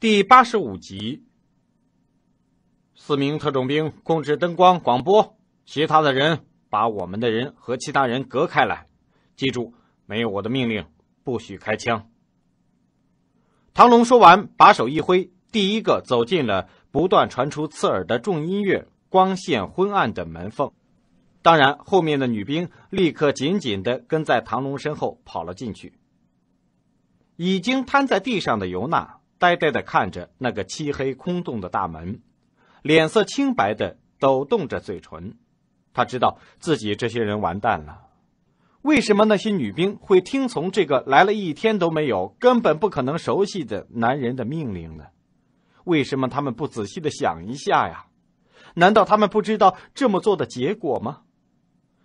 第八十五集，四名特种兵控制灯光、广播，其他的人把我们的人和其他人隔开来。记住，没有我的命令，不许开枪。唐龙说完，把手一挥，第一个走进了不断传出刺耳的重音乐、光线昏暗的门缝。当然，后面的女兵立刻紧紧的跟在唐龙身后跑了进去。已经瘫在地上的尤娜。呆呆地看着那个漆黑空洞的大门，脸色清白的抖动着嘴唇。他知道自己这些人完蛋了。为什么那些女兵会听从这个来了一天都没有、根本不可能熟悉的男人的命令呢？为什么他们不仔细的想一下呀？难道他们不知道这么做的结果吗？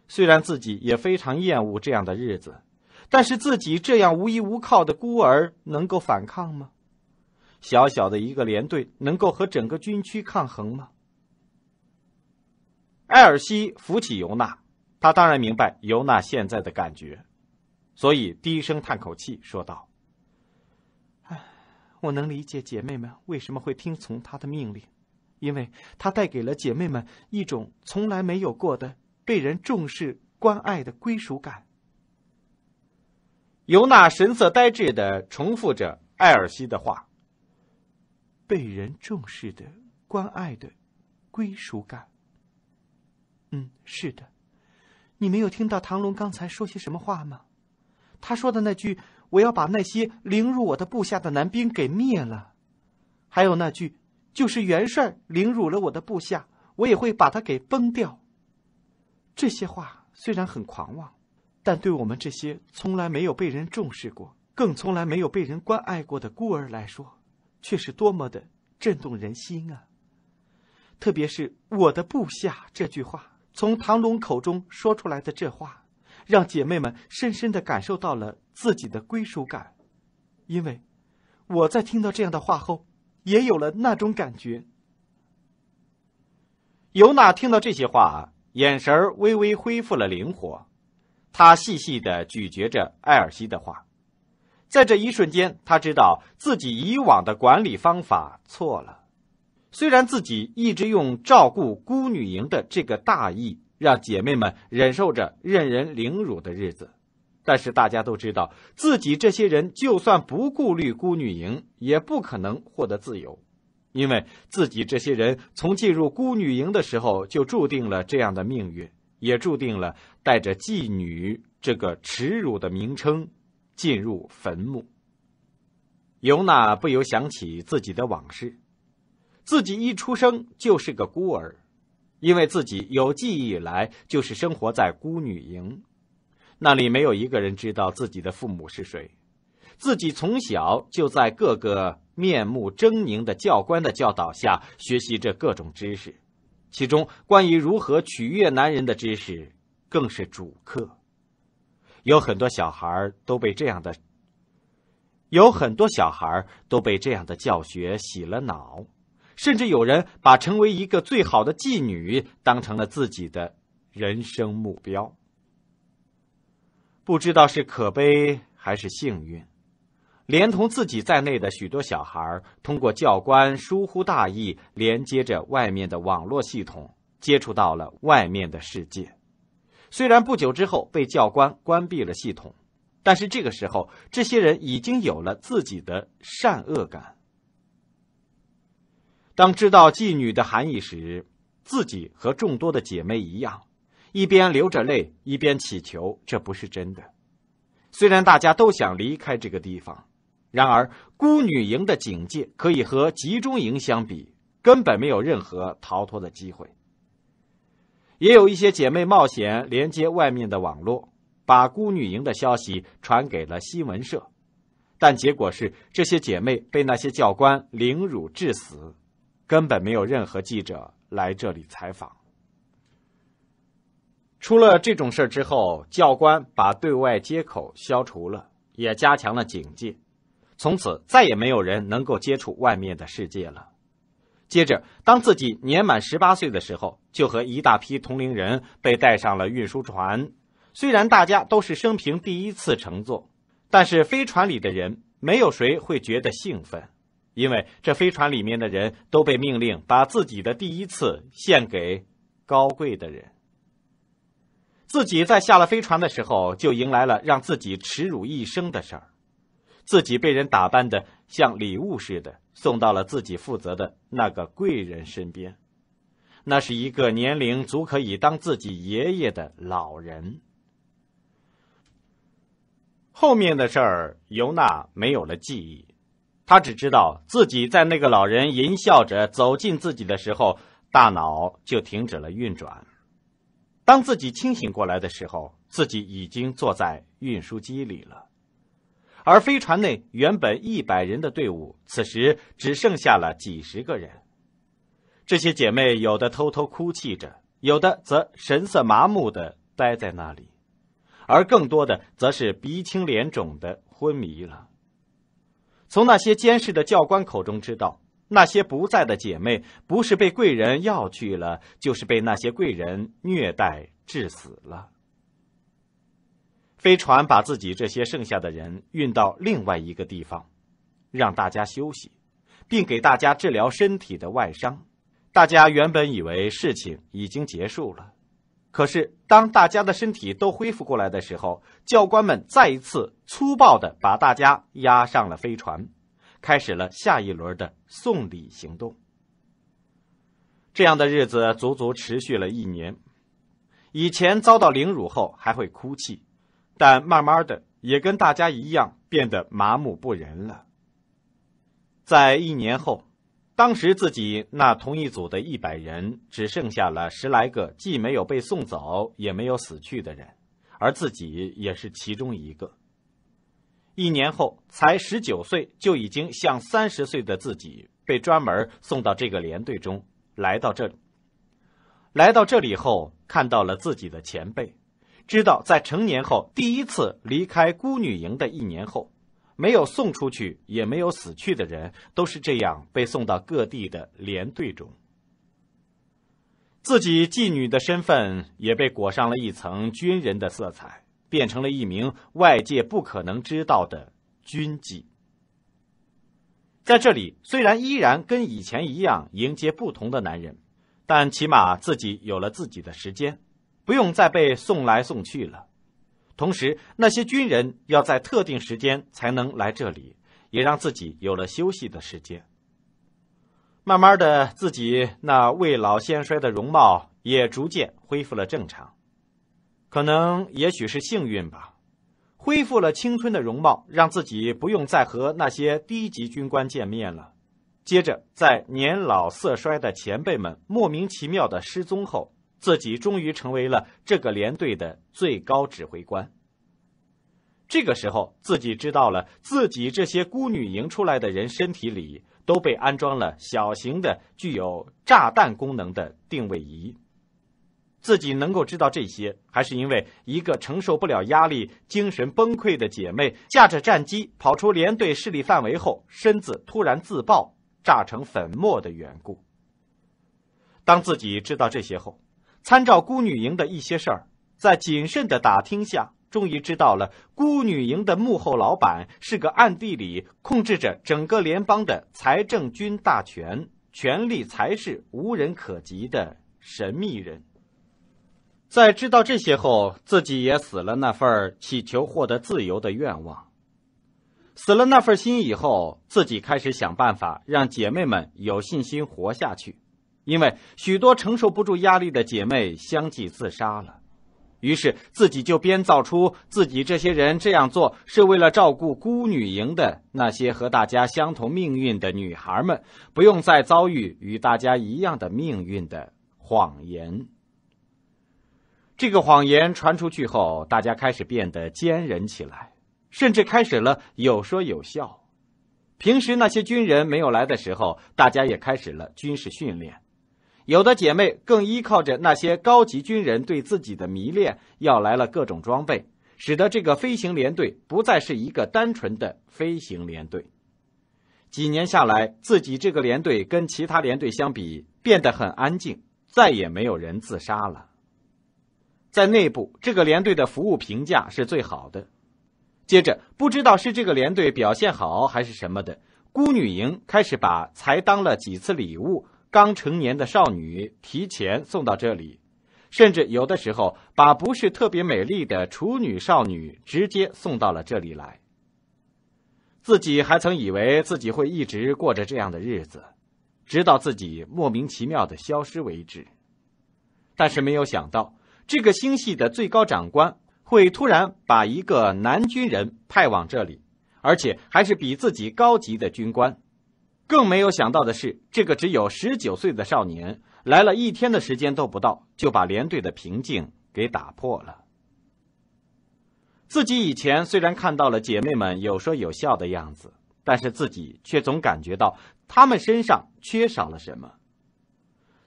虽然自己也非常厌恶这样的日子，但是自己这样无依无靠的孤儿能够反抗吗？小小的一个连队能够和整个军区抗衡吗？艾尔西扶起尤娜，他当然明白尤娜现在的感觉，所以低声叹口气说道：“唉，我能理解姐妹们为什么会听从他的命令，因为他带给了姐妹们一种从来没有过的被人重视、关爱的归属感。”尤娜神色呆滞的重复着艾尔西的话。被人重视的、关爱的、归属感。嗯，是的，你没有听到唐龙刚才说些什么话吗？他说的那句“我要把那些凌辱我的部下的男兵给灭了”，还有那句“就是元帅凌辱了我的部下，我也会把他给崩掉”。这些话虽然很狂妄，但对我们这些从来没有被人重视过、更从来没有被人关爱过的孤儿来说，却是多么的震动人心啊！特别是我的部下这句话，从唐龙口中说出来的这话，让姐妹们深深的感受到了自己的归属感。因为我在听到这样的话后，也有了那种感觉。尤娜听到这些话，眼神微微恢复了灵活，她细细的咀嚼着艾尔西的话。在这一瞬间，他知道自己以往的管理方法错了。虽然自己一直用照顾孤女营的这个大义，让姐妹们忍受着任人凌辱的日子，但是大家都知道，自己这些人就算不顾虑孤女营，也不可能获得自由，因为自己这些人从进入孤女营的时候，就注定了这样的命运，也注定了带着妓女这个耻辱的名称。进入坟墓。尤娜不由想起自己的往事，自己一出生就是个孤儿，因为自己有记忆以来就是生活在孤女营，那里没有一个人知道自己的父母是谁，自己从小就在各个面目狰狞的教官的教导下学习着各种知识，其中关于如何取悦男人的知识更是主课。有很多小孩都被这样的，有很多小孩都被这样的教学洗了脑，甚至有人把成为一个最好的妓女当成了自己的人生目标。不知道是可悲还是幸运，连同自己在内的许多小孩，通过教官疏忽大意连接着外面的网络系统，接触到了外面的世界。虽然不久之后被教官关闭了系统，但是这个时候，这些人已经有了自己的善恶感。当知道妓女的含义时，自己和众多的姐妹一样，一边流着泪，一边祈求这不是真的。虽然大家都想离开这个地方，然而孤女营的警戒可以和集中营相比，根本没有任何逃脱的机会。也有一些姐妹冒险连接外面的网络，把孤女营的消息传给了新闻社，但结果是这些姐妹被那些教官凌辱致死，根本没有任何记者来这里采访。出了这种事之后，教官把对外接口消除了，也加强了警戒，从此再也没有人能够接触外面的世界了。接着，当自己年满十八岁的时候，就和一大批同龄人被带上了运输船。虽然大家都是生平第一次乘坐，但是飞船里的人没有谁会觉得兴奋，因为这飞船里面的人都被命令把自己的第一次献给高贵的人。自己在下了飞船的时候，就迎来了让自己耻辱一生的事儿。自己被人打扮的像礼物似的。送到了自己负责的那个贵人身边，那是一个年龄足可以当自己爷爷的老人。后面的事儿尤娜没有了记忆，她只知道自己在那个老人淫笑着走近自己的时候，大脑就停止了运转。当自己清醒过来的时候，自己已经坐在运输机里了。而飞船内原本一百人的队伍，此时只剩下了几十个人。这些姐妹有的偷偷哭泣着，有的则神色麻木的待在那里，而更多的则是鼻青脸肿的昏迷了。从那些监视的教官口中知道，那些不在的姐妹不是被贵人要去了，就是被那些贵人虐待致死了。飞船把自己这些剩下的人运到另外一个地方，让大家休息，并给大家治疗身体的外伤。大家原本以为事情已经结束了，可是当大家的身体都恢复过来的时候，教官们再一次粗暴的把大家押上了飞船，开始了下一轮的送礼行动。这样的日子足足持续了一年。以前遭到凌辱后还会哭泣。但慢慢的，也跟大家一样变得麻木不仁了。在一年后，当时自己那同一组的一百人只剩下了十来个，既没有被送走，也没有死去的人，而自己也是其中一个。一年后，才十九岁就已经像三十岁的自己，被专门送到这个连队中，来到这里。来到这里后，看到了自己的前辈。知道在成年后第一次离开孤女营的一年后，没有送出去也没有死去的人，都是这样被送到各地的连队中。自己妓女的身份也被裹上了一层军人的色彩，变成了一名外界不可能知道的军妓。在这里，虽然依然跟以前一样迎接不同的男人，但起码自己有了自己的时间。不用再被送来送去了，同时那些军人要在特定时间才能来这里，也让自己有了休息的时间。慢慢的，自己那未老先衰的容貌也逐渐恢复了正常。可能也许是幸运吧，恢复了青春的容貌，让自己不用再和那些低级军官见面了。接着，在年老色衰的前辈们莫名其妙的失踪后。自己终于成为了这个连队的最高指挥官。这个时候，自己知道了自己这些孤女营出来的人身体里都被安装了小型的具有炸弹功能的定位仪。自己能够知道这些，还是因为一个承受不了压力、精神崩溃的姐妹驾着战机跑出连队势力范围后，身子突然自爆，炸成粉末的缘故。当自己知道这些后，参照孤女营的一些事儿，在谨慎的打听下，终于知道了孤女营的幕后老板是个暗地里控制着整个联邦的财政军大权、权力才是无人可及的神秘人。在知道这些后，自己也死了那份祈求获得自由的愿望，死了那份心以后，自己开始想办法让姐妹们有信心活下去。因为许多承受不住压力的姐妹相继自杀了，于是自己就编造出自己这些人这样做是为了照顾孤女营的那些和大家相同命运的女孩们，不用再遭遇与大家一样的命运的谎言。这个谎言传出去后，大家开始变得坚韧起来，甚至开始了有说有笑。平时那些军人没有来的时候，大家也开始了军事训练。有的姐妹更依靠着那些高级军人对自己的迷恋，要来了各种装备，使得这个飞行连队不再是一个单纯的飞行连队。几年下来，自己这个连队跟其他连队相比变得很安静，再也没有人自杀了。在内部，这个连队的服务评价是最好的。接着，不知道是这个连队表现好还是什么的，孤女营开始把才当了几次礼物。刚成年的少女提前送到这里，甚至有的时候把不是特别美丽的处女少女直接送到了这里来。自己还曾以为自己会一直过着这样的日子，直到自己莫名其妙的消失为止。但是没有想到，这个星系的最高长官会突然把一个男军人派往这里，而且还是比自己高级的军官。更没有想到的是，这个只有十九岁的少年来了一天的时间都不到，就把连队的平静给打破了。自己以前虽然看到了姐妹们有说有笑的样子，但是自己却总感觉到她们身上缺少了什么。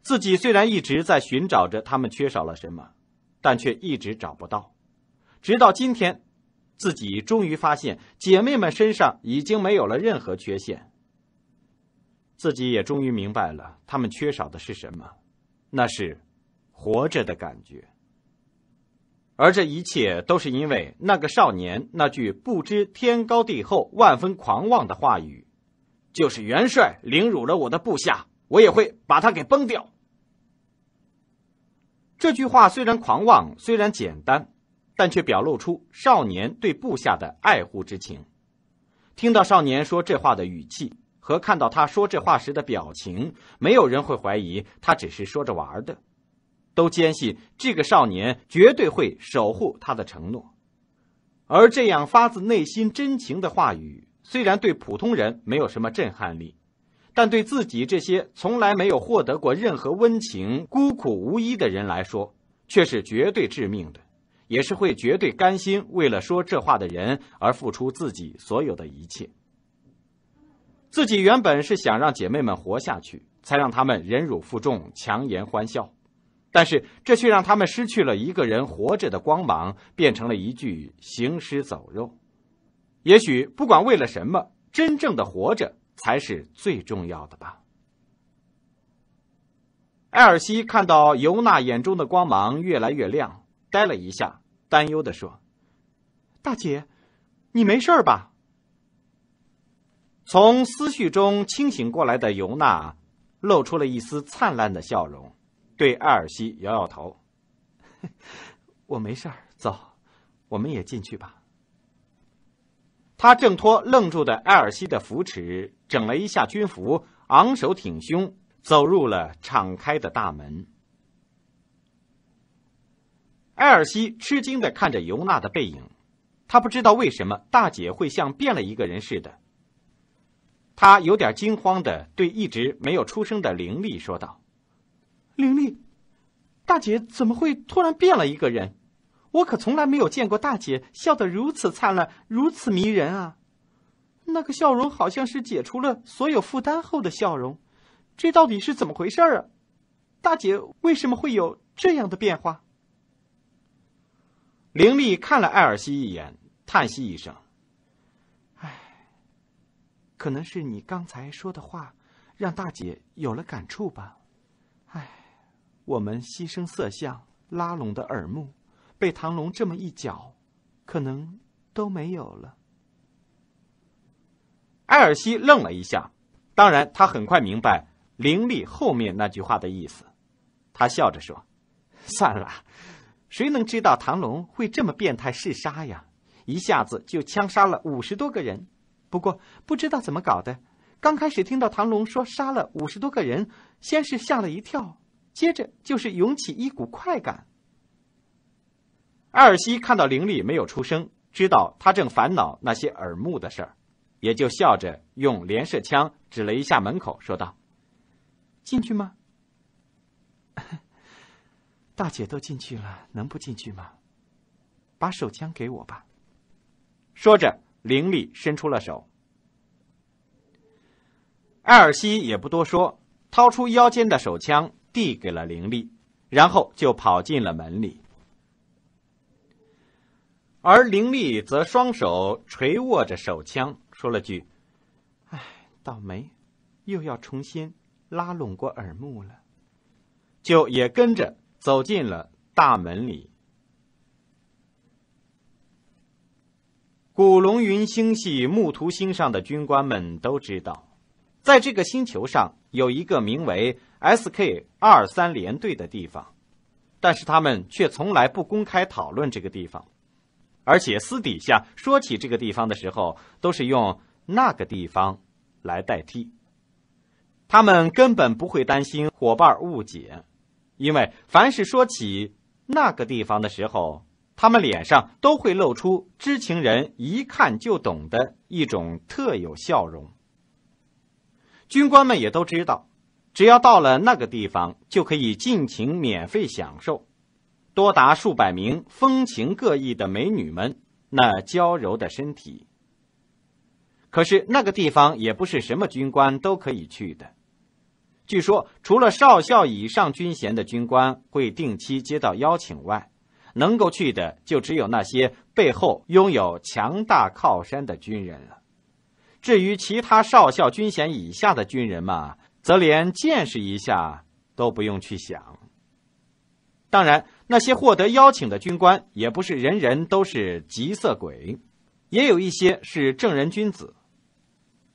自己虽然一直在寻找着她们缺少了什么，但却一直找不到。直到今天，自己终于发现姐妹们身上已经没有了任何缺陷。自己也终于明白了，他们缺少的是什么？那是活着的感觉。而这一切都是因为那个少年那句不知天高地厚、万分狂妄的话语：“就是元帅凌辱了我的部下，我也会把他给崩掉。”这句话虽然狂妄，虽然简单，但却表露出少年对部下的爱护之情。听到少年说这话的语气。和看到他说这话时的表情，没有人会怀疑他只是说着玩的，都坚信这个少年绝对会守护他的承诺。而这样发自内心真情的话语，虽然对普通人没有什么震撼力，但对自己这些从来没有获得过任何温情、孤苦无依的人来说，却是绝对致命的，也是会绝对甘心为了说这话的人而付出自己所有的一切。自己原本是想让姐妹们活下去，才让她们忍辱负重、强颜欢笑，但是这却让她们失去了一个人活着的光芒，变成了一具行尸走肉。也许不管为了什么，真正的活着才是最重要的吧。艾尔西看到尤娜眼中的光芒越来越亮，呆了一下，担忧地说：“大姐，你没事吧？”从思绪中清醒过来的尤娜，露出了一丝灿烂的笑容，对艾尔西摇摇头：“ 我没事儿，走，我们也进去吧。”他挣脱愣住的艾尔西的扶持，整了一下军服，昂首挺胸走入了敞开的大门。艾尔西吃惊的看着尤娜的背影，他不知道为什么大姐会像变了一个人似的。他有点惊慌的对一直没有出声的灵力说道：“灵力，大姐怎么会突然变了一个人？我可从来没有见过大姐笑得如此灿烂，如此迷人啊！那个笑容好像是解除了所有负担后的笑容，这到底是怎么回事啊？大姐为什么会有这样的变化？”灵力看了艾尔西一眼，叹息一声。可能是你刚才说的话，让大姐有了感触吧。唉，我们牺牲色相拉拢的耳目，被唐龙这么一搅，可能都没有了。艾尔西愣了一下，当然他很快明白凌厉后面那句话的意思。他笑着说：“算了，谁能知道唐龙会这么变态嗜杀呀？一下子就枪杀了五十多个人。”不过不知道怎么搞的，刚开始听到唐龙说杀了五十多个人，先是吓了一跳，接着就是涌起一股快感。艾尔西看到灵力没有出声，知道他正烦恼那些耳目的事儿，也就笑着用连射枪指了一下门口，说道：“进去吗？大姐都进去了，能不进去吗？把手枪给我吧。”说着。灵力伸出了手，艾尔西也不多说，掏出腰间的手枪递给了灵力，然后就跑进了门里。而灵力则双手垂握着手枪，说了句：“唉，倒霉，又要重新拉拢过耳目了。”就也跟着走进了大门里。古龙云星系木图星上的军官们都知道，在这个星球上有一个名为 S.K. 二三连队的地方，但是他们却从来不公开讨论这个地方，而且私底下说起这个地方的时候，都是用那个地方来代替。他们根本不会担心伙伴误解，因为凡是说起那个地方的时候。他们脸上都会露出知情人一看就懂的一种特有笑容。军官们也都知道，只要到了那个地方，就可以尽情免费享受，多达数百名风情各异的美女们那娇柔的身体。可是那个地方也不是什么军官都可以去的。据说，除了少校以上军衔的军官会定期接到邀请外，能够去的就只有那些背后拥有强大靠山的军人了。至于其他少校军衔以下的军人嘛，则连见识一下都不用去想。当然，那些获得邀请的军官也不是人人都是极色鬼，也有一些是正人君子。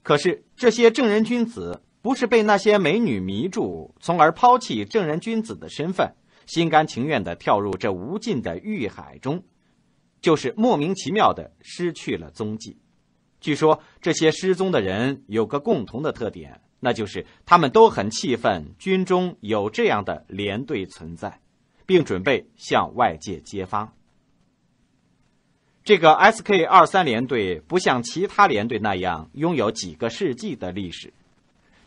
可是这些正人君子不是被那些美女迷住，从而抛弃正人君子的身份。心甘情愿地跳入这无尽的欲海中，就是莫名其妙地失去了踪迹。据说这些失踪的人有个共同的特点，那就是他们都很气愤军中有这样的连队存在，并准备向外界揭发。这个 S.K. 二三连队不像其他连队那样拥有几个世纪的历史。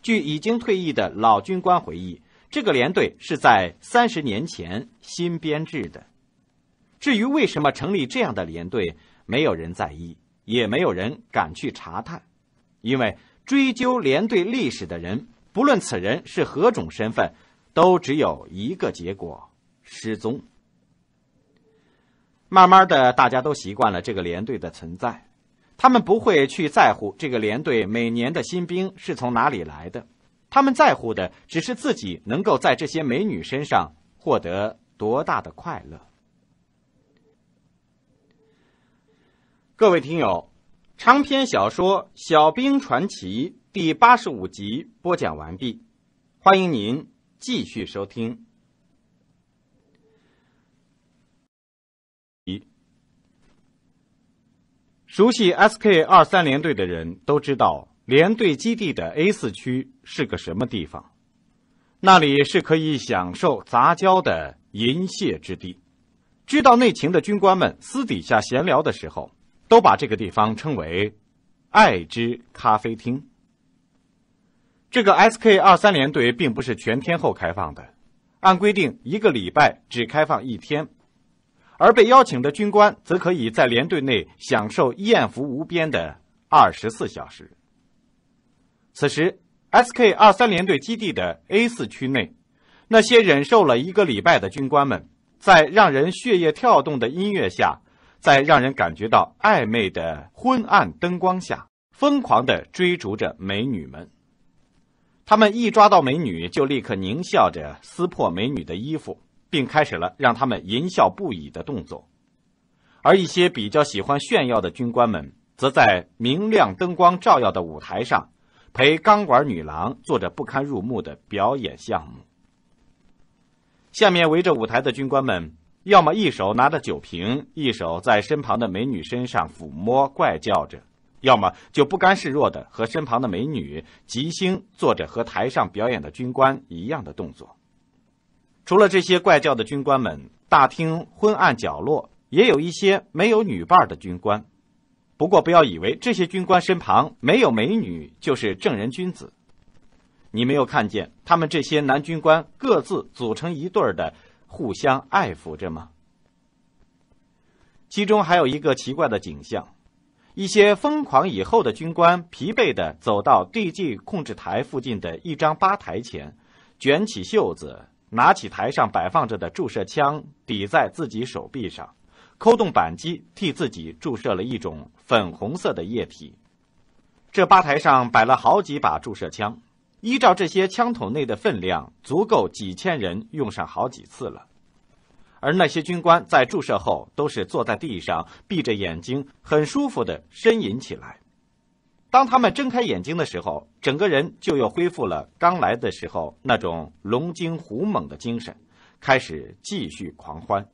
据已经退役的老军官回忆。这个连队是在三十年前新编制的。至于为什么成立这样的连队，没有人在意，也没有人敢去查探，因为追究连队历史的人，不论此人是何种身份，都只有一个结果：失踪。慢慢的，大家都习惯了这个连队的存在，他们不会去在乎这个连队每年的新兵是从哪里来的。他们在乎的只是自己能够在这些美女身上获得多大的快乐。各位听友，长篇小说《小兵传奇》第八十五集播讲完毕，欢迎您继续收听。一，熟悉 SK 二三连队的人都知道。连队基地的 A 四区是个什么地方？那里是可以享受杂交的淫亵之地。知道内情的军官们私底下闲聊的时候，都把这个地方称为“爱之咖啡厅”。这个 S.K. 二三联队并不是全天候开放的，按规定一个礼拜只开放一天，而被邀请的军官则可以在连队内享受艳福无边的二十四小时。此时，S.K. 二三联队基地的 A 四区内，那些忍受了一个礼拜的军官们，在让人血液跳动的音乐下，在让人感觉到暧昧的昏暗灯光下，疯狂的追逐着美女们。他们一抓到美女，就立刻狞笑着撕破美女的衣服，并开始了让他们淫笑不已的动作。而一些比较喜欢炫耀的军官们，则在明亮灯光照耀的舞台上。陪钢管女郎做着不堪入目的表演项目，下面围着舞台的军官们，要么一手拿着酒瓶，一手在身旁的美女身上抚摸、怪叫着；要么就不甘示弱的和身旁的美女吉星做着和台上表演的军官一样的动作。除了这些怪叫的军官们，大厅昏暗角落也有一些没有女伴的军官。不过，不要以为这些军官身旁没有美女就是正人君子。你没有看见他们这些男军官各自组成一对儿的互相爱抚着吗？其中还有一个奇怪的景象：一些疯狂以后的军官疲惫的走到地 g 控制台附近的一张吧台前，卷起袖子，拿起台上摆放着的注射枪抵在自己手臂上。扣动扳机，替自己注射了一种粉红色的液体。这吧台上摆了好几把注射枪，依照这些枪筒内的分量，足够几千人用上好几次了。而那些军官在注射后，都是坐在地上，闭着眼睛，很舒服的呻吟起来。当他们睁开眼睛的时候，整个人就又恢复了刚来的时候那种龙精虎猛的精神，开始继续狂欢。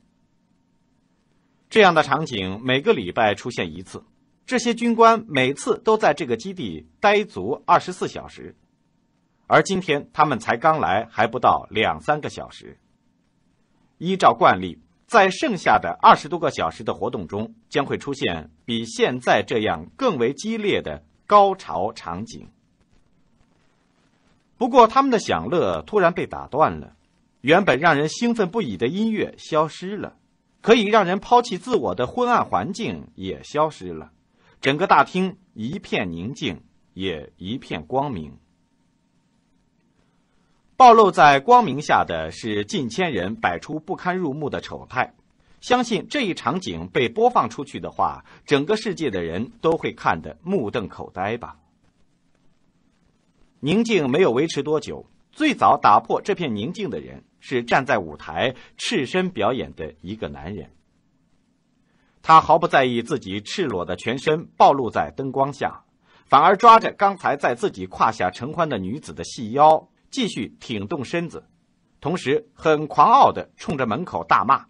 这样的场景每个礼拜出现一次，这些军官每次都在这个基地待足二十四小时，而今天他们才刚来，还不到两三个小时。依照惯例，在剩下的二十多个小时的活动中，将会出现比现在这样更为激烈的高潮场景。不过，他们的享乐突然被打断了，原本让人兴奋不已的音乐消失了。可以让人抛弃自我的昏暗环境也消失了，整个大厅一片宁静，也一片光明。暴露在光明下的是近千人摆出不堪入目的丑态，相信这一场景被播放出去的话，整个世界的人都会看得目瞪口呆吧。宁静没有维持多久，最早打破这片宁静的人。是站在舞台赤身表演的一个男人，他毫不在意自己赤裸的全身暴露在灯光下，反而抓着刚才在自己胯下承欢的女子的细腰，继续挺动身子，同时很狂傲的冲着门口大骂：“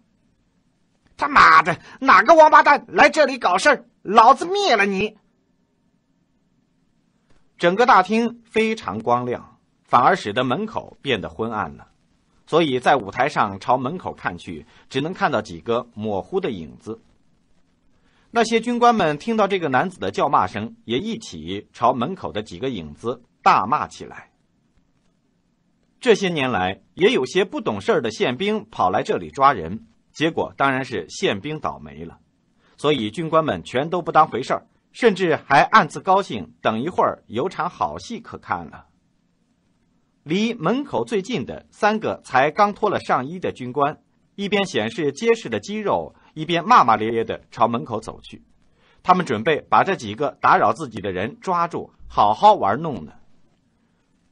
他妈的，哪个王八蛋来这里搞事儿？老子灭了你！”整个大厅非常光亮，反而使得门口变得昏暗了。所以在舞台上朝门口看去，只能看到几个模糊的影子。那些军官们听到这个男子的叫骂声，也一起朝门口的几个影子大骂起来。这些年来，也有些不懂事儿的宪兵跑来这里抓人，结果当然是宪兵倒霉了。所以军官们全都不当回事儿，甚至还暗自高兴，等一会儿有场好戏可看了。离门口最近的三个才刚脱了上衣的军官，一边显示结实的肌肉，一边骂骂咧咧地朝门口走去。他们准备把这几个打扰自己的人抓住，好好玩弄呢。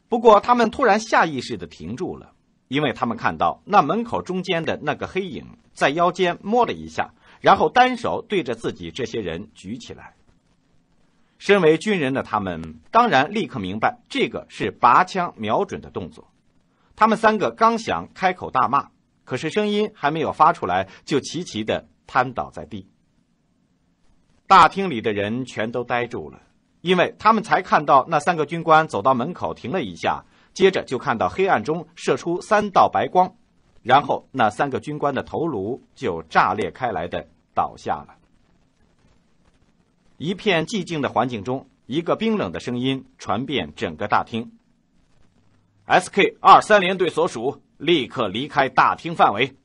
不过他们突然下意识地停住了，因为他们看到那门口中间的那个黑影在腰间摸了一下，然后单手对着自己这些人举起来。身为军人的他们，当然立刻明白这个是拔枪瞄准的动作。他们三个刚想开口大骂，可是声音还没有发出来，就齐齐的瘫倒在地。大厅里的人全都呆住了，因为他们才看到那三个军官走到门口停了一下，接着就看到黑暗中射出三道白光，然后那三个军官的头颅就炸裂开来的倒下了。一片寂静的环境中，一个冰冷的声音传遍整个大厅。S.K. 二三连队所属，立刻离开大厅范围。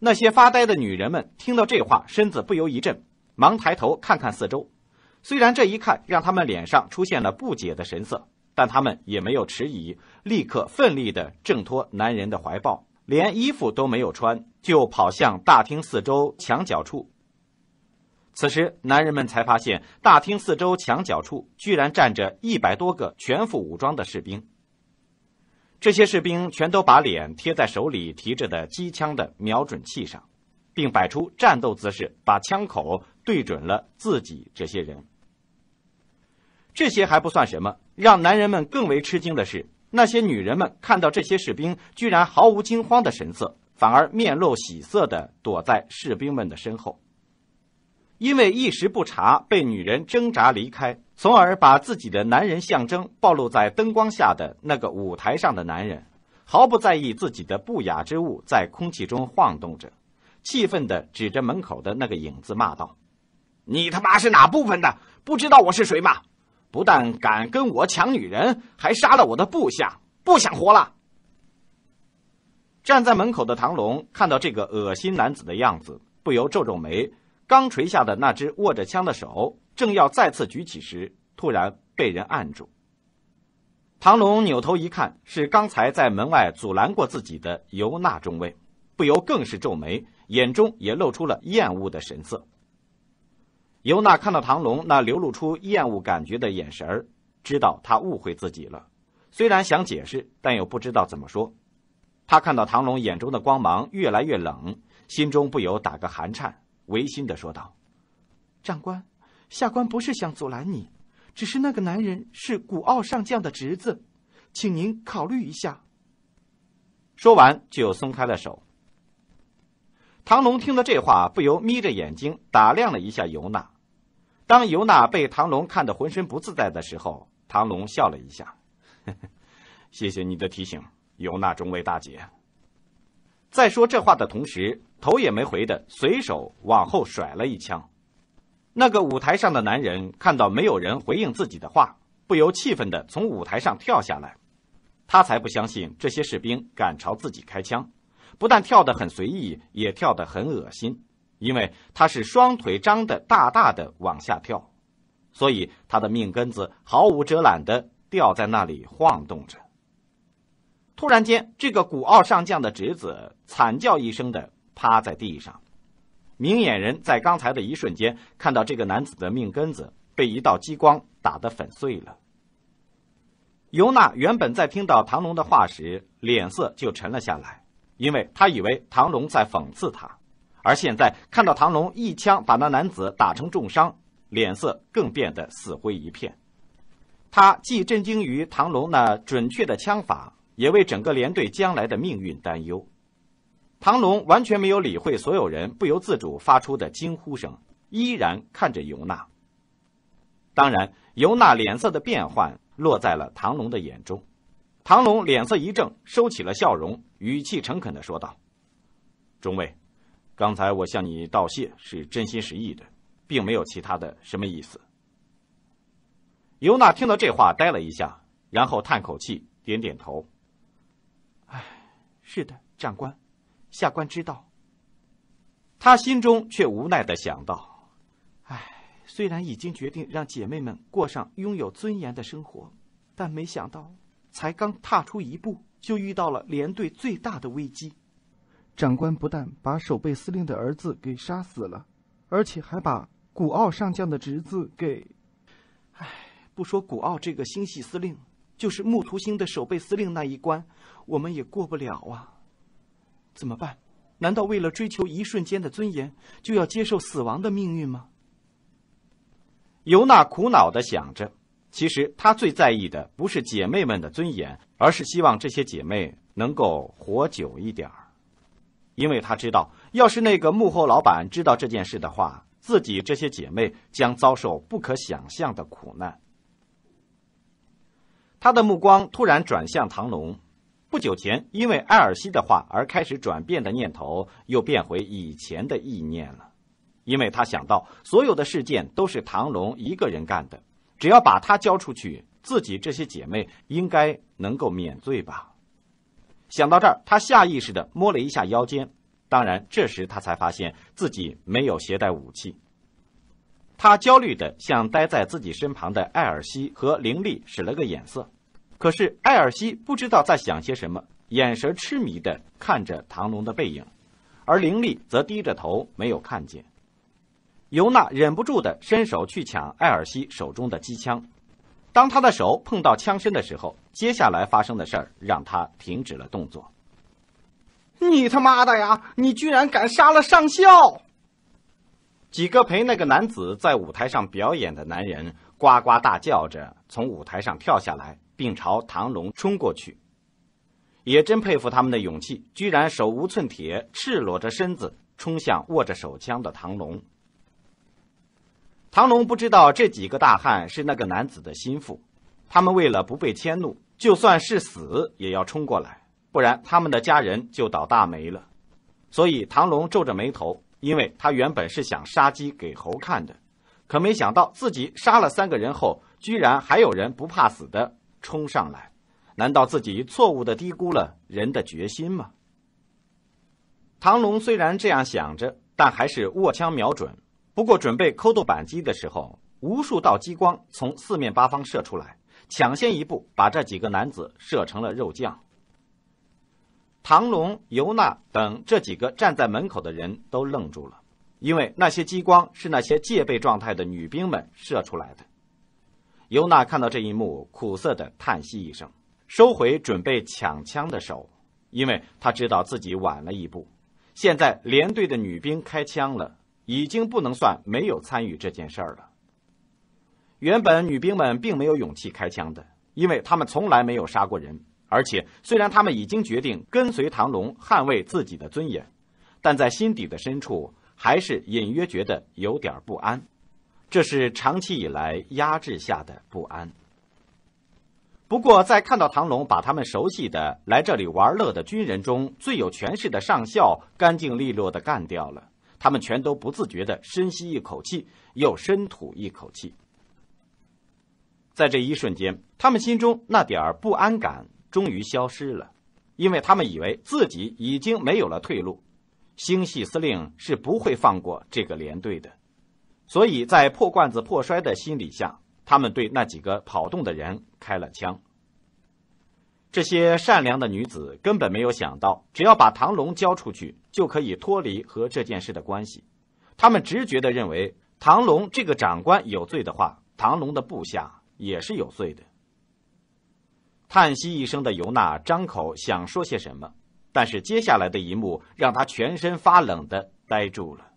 那些发呆的女人们听到这话，身子不由一震，忙抬头看看四周。虽然这一看让他们脸上出现了不解的神色，但他们也没有迟疑，立刻奋力地挣脱男人的怀抱，连衣服都没有穿，就跑向大厅四周墙角处。此时，男人们才发现，大厅四周墙角处居然站着一百多个全副武装的士兵。这些士兵全都把脸贴在手里提着的机枪的瞄准器上，并摆出战斗姿势，把枪口对准了自己这些人。这些还不算什么，让男人们更为吃惊的是，那些女人们看到这些士兵，居然毫无惊慌的神色，反而面露喜色的躲在士兵们的身后。因为一时不察，被女人挣扎离开，从而把自己的男人象征暴露在灯光下的那个舞台上的男人，毫不在意自己的不雅之物在空气中晃动着，气愤地指着门口的那个影子骂道：“你他妈是哪部分的？不知道我是谁吗？不但敢跟我抢女人，还杀了我的部下，不想活了！”站在门口的唐龙看到这个恶心男子的样子，不由皱皱眉。刚垂下的那只握着枪的手，正要再次举起时，突然被人按住。唐龙扭头一看，是刚才在门外阻拦过自己的尤娜中尉，不由更是皱眉，眼中也露出了厌恶的神色。尤娜看到唐龙那流露出厌恶感觉的眼神儿，知道他误会自己了。虽然想解释，但又不知道怎么说。他看到唐龙眼中的光芒越来越冷，心中不由打个寒颤。违心的说道：“长官，下官不是想阻拦你，只是那个男人是古奥上将的侄子，请您考虑一下。”说完就松开了手。唐龙听了这话，不由眯着眼睛打量了一下尤娜。当尤娜被唐龙看得浑身不自在的时候，唐龙笑了一下：“ 谢谢你的提醒，尤娜中尉大姐。”在说这话的同时，头也没回的随手往后甩了一枪。那个舞台上的男人看到没有人回应自己的话，不由气愤的从舞台上跳下来。他才不相信这些士兵敢朝自己开枪，不但跳得很随意，也跳得很恶心，因为他是双腿张的大大的往下跳，所以他的命根子毫无遮拦的掉在那里晃动着。突然间，这个古奥上将的侄子惨叫一声的趴在地上。明眼人在刚才的一瞬间看到这个男子的命根子被一道激光打得粉碎了。尤娜原本在听到唐龙的话时脸色就沉了下来，因为他以为唐龙在讽刺他，而现在看到唐龙一枪把那男子打成重伤，脸色更变得死灰一片。他既震惊于唐龙那准确的枪法。也为整个连队将来的命运担忧。唐龙完全没有理会所有人不由自主发出的惊呼声，依然看着尤娜。当然，尤娜脸色的变换落在了唐龙的眼中。唐龙脸色一正，收起了笑容，语气诚恳地说道：“中尉，刚才我向你道谢是真心实意的，并没有其他的什么意思。”尤娜听到这话，呆了一下，然后叹口气，点点头。是的，长官，下官知道。他心中却无奈的想到：“唉，虽然已经决定让姐妹们过上拥有尊严的生活，但没想到，才刚踏出一步，就遇到了连队最大的危机。长官不但把守备司令的儿子给杀死了，而且还把古奥上将的侄子给……唉，不说古奥这个星系司令。”就是木图星的守备司令那一关，我们也过不了啊！怎么办？难道为了追求一瞬间的尊严，就要接受死亡的命运吗？尤娜苦恼的想着。其实她最在意的不是姐妹们的尊严，而是希望这些姐妹能够活久一点儿。因为她知道，要是那个幕后老板知道这件事的话，自己这些姐妹将遭受不可想象的苦难。他的目光突然转向唐龙，不久前因为艾尔西的话而开始转变的念头又变回以前的意念了，因为他想到所有的事件都是唐龙一个人干的，只要把他交出去，自己这些姐妹应该能够免罪吧。想到这儿，他下意识地摸了一下腰间，当然，这时他才发现自己没有携带武器。他焦虑地向待在自己身旁的艾尔西和灵力使了个眼色，可是艾尔西不知道在想些什么，眼神痴迷地看着唐龙的背影，而灵力则低着头没有看见。尤娜忍不住地伸手去抢艾尔西手中的机枪，当他的手碰到枪身的时候，接下来发生的事儿让他停止了动作。你他妈的呀！你居然敢杀了上校！几个陪那个男子在舞台上表演的男人呱呱大叫着从舞台上跳下来，并朝唐龙冲过去。也真佩服他们的勇气，居然手无寸铁、赤裸着身子冲向握着手枪的唐龙。唐龙不知道这几个大汉是那个男子的心腹，他们为了不被迁怒，就算是死也要冲过来，不然他们的家人就倒大霉了。所以唐龙皱着眉头。因为他原本是想杀鸡给猴看的，可没想到自己杀了三个人后，居然还有人不怕死的冲上来。难道自己错误的低估了人的决心吗？唐龙虽然这样想着，但还是握枪瞄准。不过准备扣动扳机的时候，无数道激光从四面八方射出来，抢先一步把这几个男子射成了肉酱。唐龙、尤娜等这几个站在门口的人都愣住了，因为那些激光是那些戒备状态的女兵们射出来的。尤娜看到这一幕，苦涩的叹息一声，收回准备抢枪的手，因为她知道自己晚了一步。现在，连队的女兵开枪了，已经不能算没有参与这件事儿了。原本女兵们并没有勇气开枪的，因为他们从来没有杀过人。而且，虽然他们已经决定跟随唐龙捍卫自己的尊严，但在心底的深处，还是隐约觉得有点不安。这是长期以来压制下的不安。不过，在看到唐龙把他们熟悉的来这里玩乐的军人中最有权势的上校干净利落的干掉了，他们全都不自觉的深吸一口气，又深吐一口气。在这一瞬间，他们心中那点儿不安感。终于消失了，因为他们以为自己已经没有了退路，星系司令是不会放过这个连队的，所以在破罐子破摔的心理下，他们对那几个跑动的人开了枪。这些善良的女子根本没有想到，只要把唐龙交出去，就可以脱离和这件事的关系。他们直觉的认为，唐龙这个长官有罪的话，唐龙的部下也是有罪的。叹息一声的尤娜张口想说些什么，但是接下来的一幕让她全身发冷的呆住了。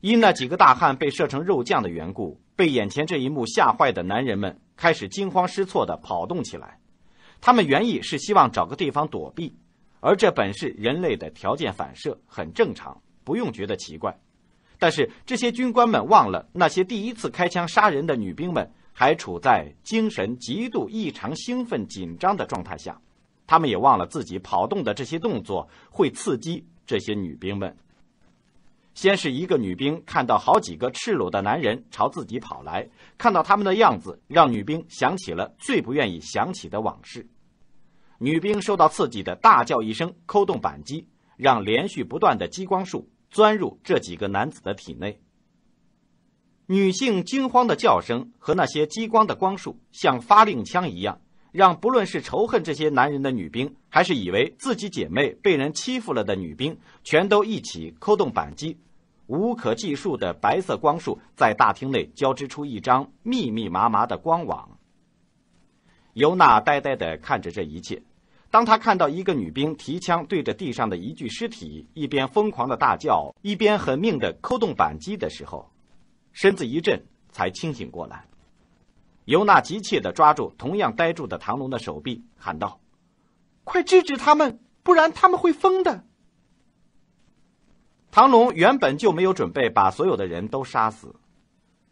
因那几个大汉被射成肉酱的缘故，被眼前这一幕吓坏的男人们开始惊慌失措的跑动起来。他们原意是希望找个地方躲避，而这本是人类的条件反射，很正常，不用觉得奇怪。但是这些军官们忘了那些第一次开枪杀人的女兵们。还处在精神极度异常兴奋、紧张的状态下，他们也忘了自己跑动的这些动作会刺激这些女兵们。先是一个女兵看到好几个赤裸的男人朝自己跑来，看到他们的样子，让女兵想起了最不愿意想起的往事。女兵受到刺激的大叫一声，扣动扳机，让连续不断的激光束钻入这几个男子的体内。女性惊慌的叫声和那些激光的光束，像发令枪一样，让不论是仇恨这些男人的女兵，还是以为自己姐妹被人欺负了的女兵，全都一起扣动扳机。无可计数的白色光束在大厅内交织出一张密密麻麻的光网。尤娜呆呆地看着这一切，当她看到一个女兵提枪对着地上的一具尸体，一边疯狂的大叫，一边狠命的扣动扳机的时候。身子一震，才清醒过来。尤娜急切地抓住同样呆住的唐龙的手臂，喊道：“快制止他们，不然他们会疯的！”唐龙原本就没有准备把所有的人都杀死，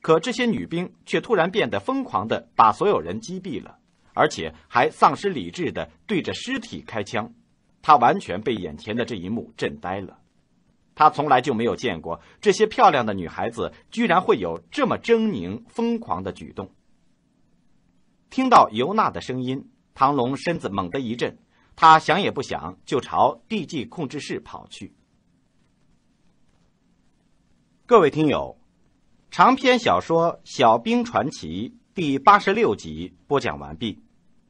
可这些女兵却突然变得疯狂的，把所有人击毙了，而且还丧失理智的对着尸体开枪。他完全被眼前的这一幕震呆了。他从来就没有见过这些漂亮的女孩子，居然会有这么狰狞疯狂的举动。听到尤娜的声音，唐龙身子猛地一震，他想也不想就朝地基控制室跑去。各位听友，长篇小说《小兵传奇》第八十六集播讲完毕，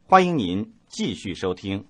欢迎您继续收听。